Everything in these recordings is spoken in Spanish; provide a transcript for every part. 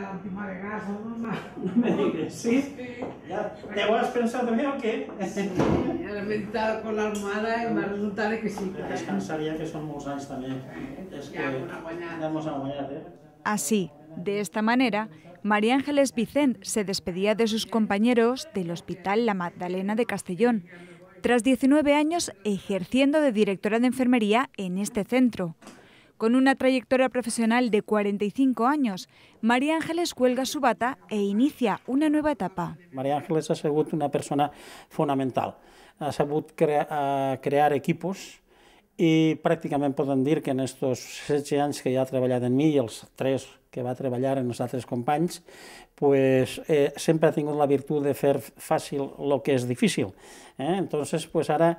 la última de gas, ¿no? No me digas, ¿sí? Ya, ¿Te habías pensado bien o qué? Sí, he lamentado con la almohada y me resulta de que sí. Que... Descansaría que son muchos años también. Es que vamos a bañar, ¿eh? Así, de esta manera, María Ángeles Vicent se despedía de sus compañeros del Hospital La Magdalena de Castellón, tras 19 años ejerciendo de directora de enfermería en este centro. Con una trayectoria profesional de 45 años, María Ángeles cuelga su bata e inicia una nueva etapa. María Ángeles ha sigut una persona fonamental. Ha sabut crea eh, crear equipos i pràcticament podem dir que en aquests 16 anys que ja ha treballat en mi i els 3 que va treballar en els altres companys, pues, eh, sempre ha tingut la virtut de fer fàcil el que és difícil. Eh? Entonces, pues ara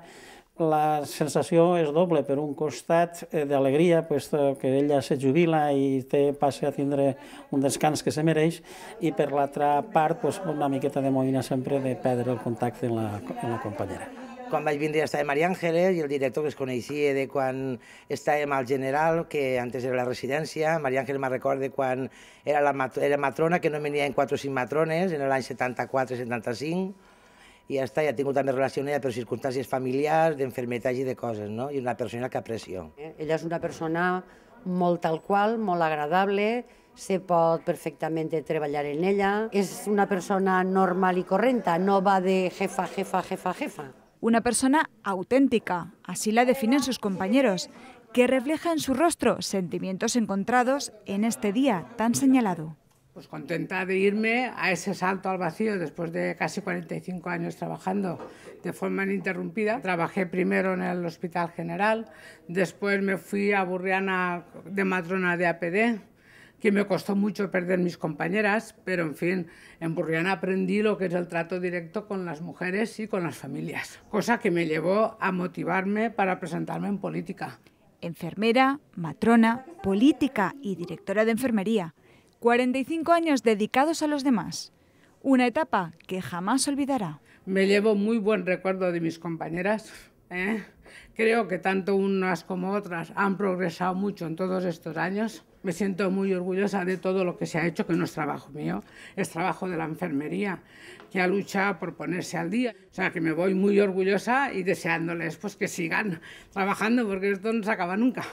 la sensació és doble. Per un costat, eh, d'alegria, puesto que ella se jubila i té, passa a tindre un descans que se mereix, i per l'altra part, pues, una miqueta de moïna sempre de perdre el contacte en la, en la companyera. Quan vaig vindre de Maria Àngeles i el director que es coneixia de quan estàvem al General, que antes era la residència. Maria Àngeles me recorda quan era, la, era matrona, que no en 4 o 5 matrones, en l'any 74-75 i ja està, ja he tingut també relació amb ella per circumstàncies familiars, d'enfermetats i de coses, no? I una persona que aprecio. Eh, ella és una persona molt tal qual, molt agradable, se pot perfectament treballar en ella. És una persona normal i correnta, no va de jefa, jefa, jefa, jefa. Una persona auténtica, así la definen sus compañeros, que refleja en su rostro sentimientos encontrados en este día tan señalado. Pues contenta de irme a ese salto al vacío después de casi 45 años trabajando de forma ininterrumpida. Trabajé primero en el Hospital General, después me fui a Burriana de matrona de APD, que me costó mucho perder mis compañeras, pero en fin, en Burriana aprendí lo que es el trato directo con las mujeres y con las familias, cosa que me llevó a motivarme para presentarme en política. Enfermera, matrona, política y directora de enfermería. 45 años dedicados a los demás, una etapa que jamás olvidará. Me llevo muy buen recuerdo de mis compañeras. ¿eh? Creo que tanto unas como otras han progresado mucho en todos estos años. Me siento muy orgullosa de todo lo que se ha hecho, que no es trabajo mío, es trabajo de la enfermería, que ha luchado por ponerse al día. O sea, que me voy muy orgullosa y deseándoles pues, que sigan trabajando, porque esto no se acaba nunca.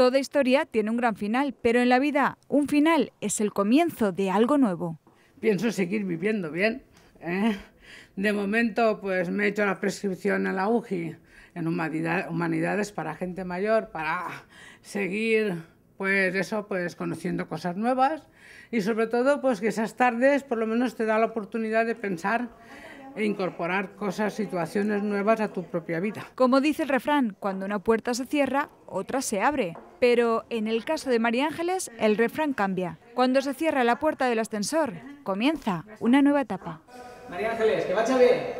Toda historia tiene un gran final, pero en la vida un final es el comienzo de algo nuevo. Pienso seguir viviendo bien. ¿eh? De momento, pues me he hecho la prescripción en la UJI, en humanidades para gente mayor, para seguir, pues eso, pues conociendo cosas nuevas y sobre todo, pues que esas tardes por lo menos te da la oportunidad de pensar e incorporar cosas, situaciones nuevas a tu propia vida. Como dice el refrán, cuando una puerta se cierra, otra se abre. Pero en el caso de María Ángeles, el refrán cambia. Cuando se cierra la puerta del ascensor, comienza una nueva etapa. María Ángeles, que vaya bien.